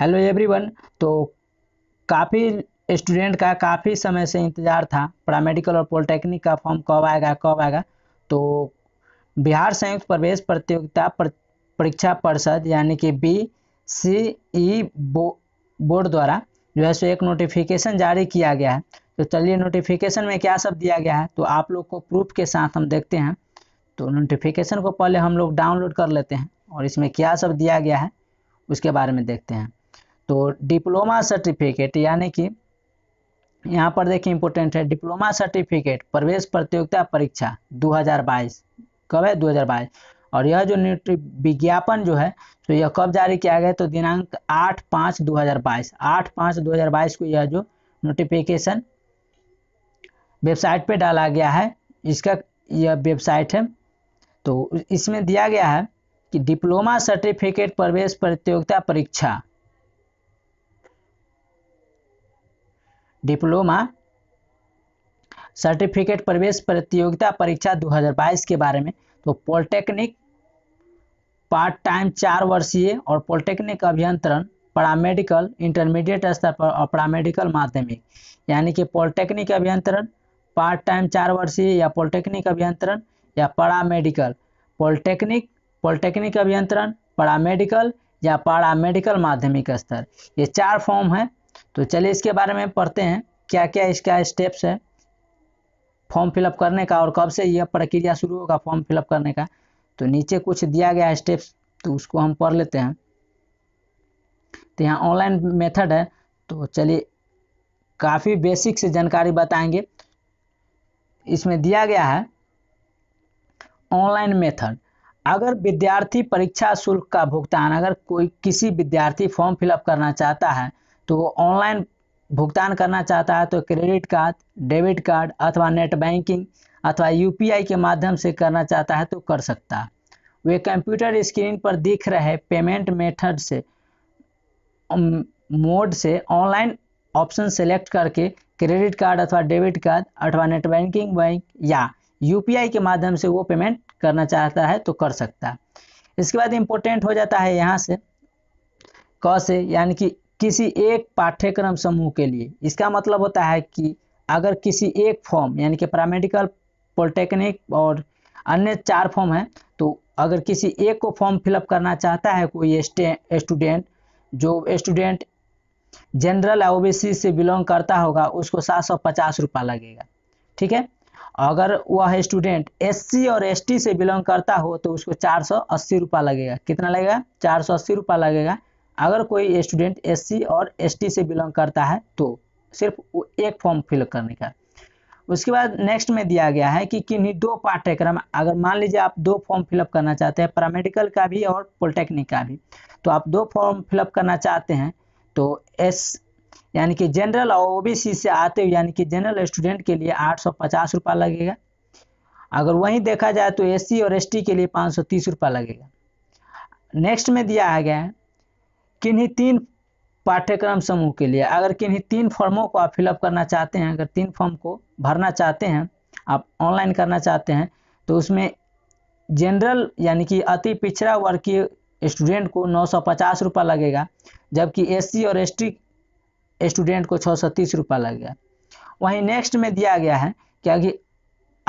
hello everyone तो काफ़ी student का काफ़ी समय से इंतज़ार था पैरामेडिकल और पॉलिटेक्निक का फॉर्म कब आएगा कब आएगा तो बिहार संयुक्त प्रवेश प्रतियोगिता परीक्षा परिषद यानी कि बी सी ई बो, बोर्ड द्वारा जो है सो एक नोटिफिकेशन जारी किया गया है तो चलिए नोटिफिकेशन में क्या सब दिया गया है तो आप लोग को प्रूफ के साथ हम देखते हैं तो नोटिफिकेशन को पहले हम लोग डाउनलोड कर लेते हैं और इसमें क्या सब दिया गया है उसके बारे में देखते हैं तो डिप्लोमा सर्टिफिकेट यानी कि यहाँ पर देखिए इंपोर्टेंट है डिप्लोमा सर्टिफिकेट प्रवेश प्रतियोगिता परीक्षा 2022 कब है 2022 और यह जो न्यूट्री विज्ञापन जो है तो यह कब जारी किया गया तो दिनांक 8 पाँच 2022 8 पाँच 2022 को यह जो नोटिफिकेशन वेबसाइट पे डाला गया है इसका यह वेबसाइट है तो इसमें दिया गया है कि डिप्लोमा सर्टिफिकेट प्रवेश प्रतियोगिता परीक्षा डिप्लोमा सर्टिफिकेट प्रवेश प्रतियोगिता परीक्षा 2022 के बारे में तो पॉलिटेक्निक पार्ट टाइम चार वर्षीय और पॉलिटेक्निक अभियंत्रण पैरामेडिकल इंटरमीडिएट स्तर पर और पैरामेडिकल माध्यमिक यानी कि पॉलिटेक्निक अभियंत्रण पार्ट टाइम चार वर्षीय या पॉलिटेक्निक अभियंत्रण या पैरामेडिकल पॉलिटेक्निक पॉलिटेक्निक अभियंत्रण पैरामेडिकल या पैरामेडिकल माध्यमिक स्तर ये चार फॉर्म है तो चलिए इसके बारे में पढ़ते हैं क्या क्या इसका स्टेप्स है फॉर्म फिलअप करने का और कब से यह प्रक्रिया शुरू होगा फॉर्म फिलअप करने का तो नीचे कुछ दिया गया स्टेप्स तो उसको हम पढ़ लेते हैं तो यहाँ ऑनलाइन मेथड है तो चलिए काफ़ी बेसिक से जानकारी बताएंगे इसमें दिया गया है ऑनलाइन मेथड अगर विद्यार्थी परीक्षा शुल्क का भुगतान अगर कोई किसी विद्यार्थी फॉर्म फिलअप करना चाहता है तो वो ऑनलाइन भुगतान करना चाहता है तो क्रेडिट कार्ड डेबिट कार्ड अथवा नेट बैंकिंग अथवा यू के माध्यम से करना चाहता है तो कर सकता है वे कंप्यूटर स्क्रीन पर दिख रहे पेमेंट मेथड से मोड से ऑनलाइन ऑप्शन सेलेक्ट करके क्रेडिट कार्ड अथवा डेबिट कार्ड अथवा नेट बैंकिंग बैंक या यूपीआई के माध्यम से वो पेमेंट करना चाहता है तो कर सकता है इसके बाद इम्पोर्टेंट हो जाता है यहाँ से क से यानी कि किसी एक पाठ्यक्रम समूह के लिए इसका मतलब होता है कि अगर किसी एक फॉर्म यानी कि पैरामेडिकल पॉलिटेक्निक और अन्य चार फॉर्म हैं तो अगर किसी एक को फॉर्म फिलअप करना चाहता है कोई स्टूडेंट जो स्टूडेंट जनरल ओबीसी से बिलोंग करता होगा उसको सात सौ पचास रुपया लगेगा ठीक है अगर वह स्टूडेंट एससी और एसटी से बिलोंग करता हो तो उसको चार सौ अस्सी रुपया लगेगा कितना लगेगा चार सौ अस्सी रुपया लगेगा अगर कोई स्टूडेंट एस और एस से बिलोंग करता है तो सिर्फ एक फॉर्म फिल करने का उसके बाद नेक्स्ट में दिया गया है कि किन्हीं दो पाठ्यक्रम अगर मान लीजिए आप दो फॉर्म फिलअप करना चाहते हैं पैरामेडिकल का भी और पॉलिटेक्निक का भी तो आप दो फॉर्म फिलअप करना चाहते हैं तो एस यानी कि जनरल और ओबीसी से आते हुए यानी कि जनरल स्टूडेंट के लिए आठ सौ पचास रुपया लगेगा अगर वहीं देखा जाए तो एस और एस के लिए पाँच सौ तीस लगेगा नेक्स्ट में दिया गया है किन्हीं तीन पाठ्यक्रम समूह के लिए अगर किन्हीं तीन फॉर्मों को आप फिलअप करना चाहते हैं अगर तीन फॉर्म को भरना चाहते हैं आप ऑनलाइन करना चाहते हैं तो उसमें जनरल यानी कि अति पिछड़ा वर्ग के स्टूडेंट को नौ सौ पचास रुपये लगेगा जबकि एससी और एसटी स्टूडेंट को छः सौ तीस रुपये लगेगा वहीं नेक्स्ट में दिया गया है कि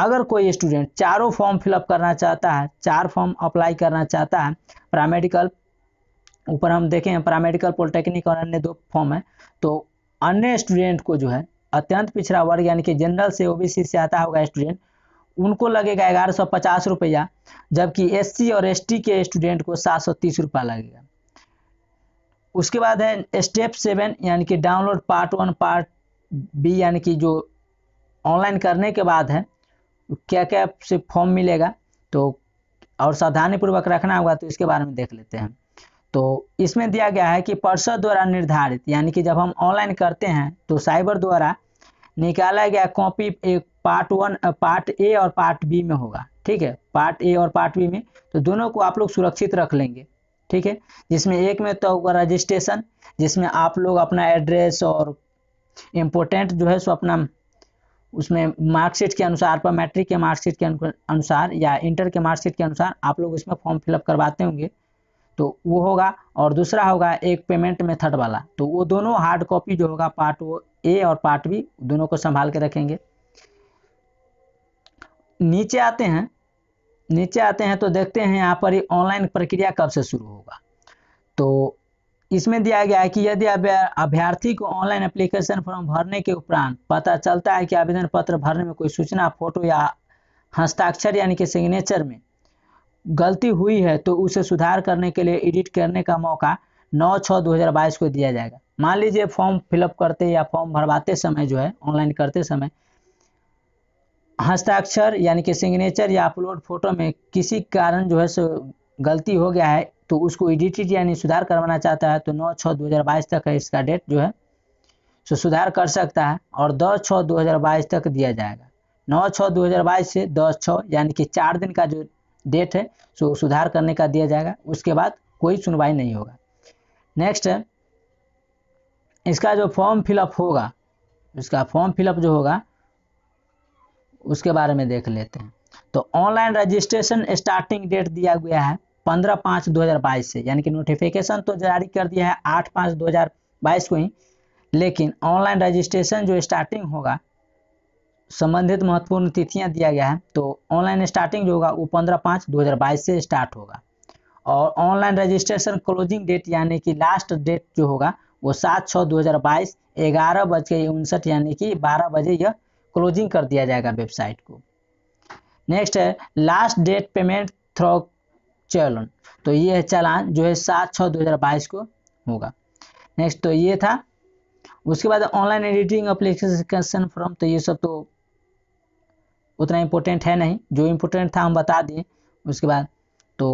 अगर कोई स्टूडेंट चारों फॉर्म फिलअप करना चाहता है चार फॉर्म अप्लाई करना चाहता है प्रामेडिकल ऊपर हम देखें पैरामेडिकल पॉलिटेक्निक और अन्य दो फॉर्म है तो अन्य स्टूडेंट को जो है अत्यंत पिछड़ा वर्ग यानी कि जनरल से ओबीसी से आता होगा स्टूडेंट उनको लगेगा ग्यारह सौ पचास रुपया जबकि एससी और एसटी के स्टूडेंट को सात सौ तीस रुपया लगेगा उसके बाद है स्टेप सेवन यानी कि download part one part B यानी कि जो ऑनलाइन करने के बाद है क्या क्या से फॉर्म मिलेगा तो और सावधानीपूर्वक रखना होगा तो इसके बारे में देख लेते हैं तो इसमें दिया गया है कि पर्षद द्वारा निर्धारित यानी कि जब हम ऑनलाइन करते हैं तो साइबर द्वारा निकाला गया कॉपी एक पार्ट वन पार्ट ए और पार्ट बी में होगा ठीक है पार्ट ए और पार्ट बी में तो दोनों को आप लोग सुरक्षित रख लेंगे ठीक है जिसमें एक में तो होगा रजिस्ट्रेशन जिसमें आप लोग अपना एड्रेस और इम्पोर्टेंट जो है सो अपना उसमें मार्कशीट के अनुसार पर मैट्रिक के मार्कशीट के अनुसार या इंटर के मार्कशीट के अनुसार आप लोग उसमें फॉर्म फिलअप करवाते होंगे तो वो होगा और दूसरा होगा एक पेमेंट मेथड वाला तो वो दोनों हार्ड कॉपी जो होगा पार्ट वो ए और पार्ट बी दोनों को संभाल के रखेंगे नीचे आते हैं नीचे आते हैं तो देखते हैं यहाँ पर ऑनलाइन प्रक्रिया कब से शुरू होगा तो इसमें दिया गया है कि यदि अभ्यर्थी को ऑनलाइन एप्लीकेशन फॉर्म भरने के उपरांत पता चलता है कि आवेदन पत्र भरने में कोई सूचना फोटो या हस्ताक्षर यानी कि सिग्नेचर में गलती हुई है तो उसे सुधार करने के लिए एडिट करने का मौका 9 छः 2022 को दिया जाएगा मान लीजिए फॉर्म फिलअप करते या फॉर्म भरवाते समय जो है ऑनलाइन करते समय हस्ताक्षर यानी कि सिग्नेचर या अपलोड फोटो में किसी कारण जो है सो गलती हो गया है तो उसको एडिटेड यानी सुधार करवाना चाहता है तो 9 छः 2022 तक है इसका डेट जो है सो सुधार कर सकता है और दस छः 2022 तक दिया जाएगा नौ छः 2022 से दस छः यानी कि चार दिन का जो डेट है सो सुधार करने का दिया जाएगा उसके बाद कोई सुनवाई नहीं होगा नेक्स्ट इसका जो फॉर्म फिलअप होगा इसका फॉर्म फिलअप जो होगा उसके बारे में देख लेते हैं तो ऑनलाइन रजिस्ट्रेशन स्टार्टिंग डेट दिया गया है पंद्रह पाँच दो हज़ार बाईस से यानी कि नोटिफिकेशन तो जारी कर दिया है आठ पाँच दो हज़ार बाईस को ही लेकिन ऑनलाइन रजिस्ट्रेशन जो स्टार्टिंग होगा संबंधित महत्वपूर्ण तिथियां दिया गया है तो ऑनलाइन स्टार्टिंग जो होगा वो पंद्रह पाँच दो हज़ार बाईस से स्टार्ट होगा और ऑनलाइन रजिस्ट्रेशन क्लोजिंग डेट यानी कि लास्ट डेट जो होगा वो सात छः दो हज़ार बाईस ग्यारह बज के उनसठ यानी कि बारह बजे यह क्लोजिंग कर दिया जाएगा वेबसाइट को नेक्स्ट है लास्ट डेट पेमेंट थ्रो चलन तो ये है चलान जो है सात छः दो हज़ार बाईस को होगा नेक्स्ट तो ये था उसके बाद ऑनलाइन एडिटिंग अप्लीकेशन फॉर्म तो ये सब तो उतना इम्पोर्टेंट है नहीं जो इम्पोर्टेंट था हम बता दिए उसके बाद तो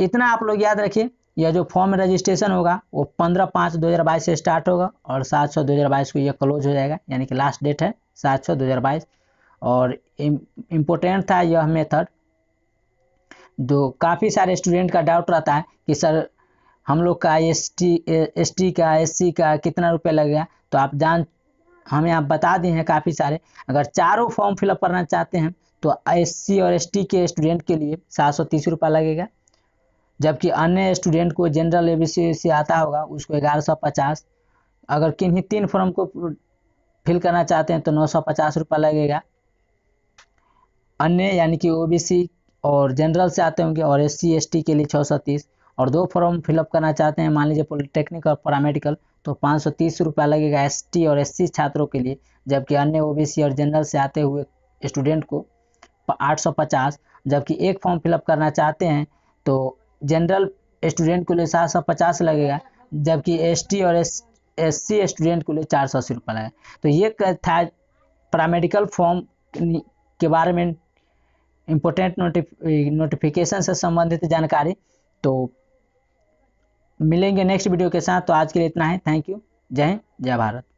इतना आप लोग याद रखिए यह जो फॉर्म रजिस्ट्रेशन होगा वो पंद्रह पाँच दो हज़ार बाईस से स्टार्ट होगा और सात छः दो हज़ार बाईस को यह क्लोज हो जाएगा यानी कि लास्ट डेट है सात छः दो हज़ार बाईस और इम्पोर्टेंट था यह मेथड जो काफ़ी सारे स्टूडेंट का डाउट रहता है कि सर हम लोग का एस टी एस टी का एस सी का कितना रुपये लगेगा तो आप जान हमें आप बता दिए हैं काफ़ी सारे अगर चारों फॉर्म फिलअप करना चाहते हैं तो एस और एस के स्टूडेंट के लिए सात सौ तीस लगेगा जबकि अन्य स्टूडेंट को जनरल ए से आता होगा उसको ग्यारह सौ पचास अगर किन्हीं तीन फॉर्म को फिल करना चाहते हैं तो नौ सौ पचास रुपया लगेगा अन्य यानी कि ओबीसी और जनरल से आते होंगे और एस सी के लिए छः सौ तीस और दो फॉर्म फिलअप करना चाहते हैं मान लीजिए पॉलिटेक्निक और पैरामेडिकल तो पाँच सौ तीस रुपया लगेगा एस टी और एस सी छात्रों के लिए जबकि अन्य ओ बी सी और जनरल से आते हुए स्टूडेंट को आठ सौ पचास जबकि एक फॉर्म फिलअप करना चाहते हैं तो जनरल स्टूडेंट के लिए सात सौ पचास लगेगा जबकि एस टी और एस एस सी स्टूडेंट के लिए चार सौ अस्सी रुपये लगेगा तो ये था पैरामेडिकल फॉर्म के बारे में इम्पोर्टेंट नोटिफ नोटिफिकेशन से संबंधित जानकारी तो मिलेंगे नेक्स्ट वीडियो के साथ तो आज के लिए इतना है थैंक यू जय हिंद जय भारत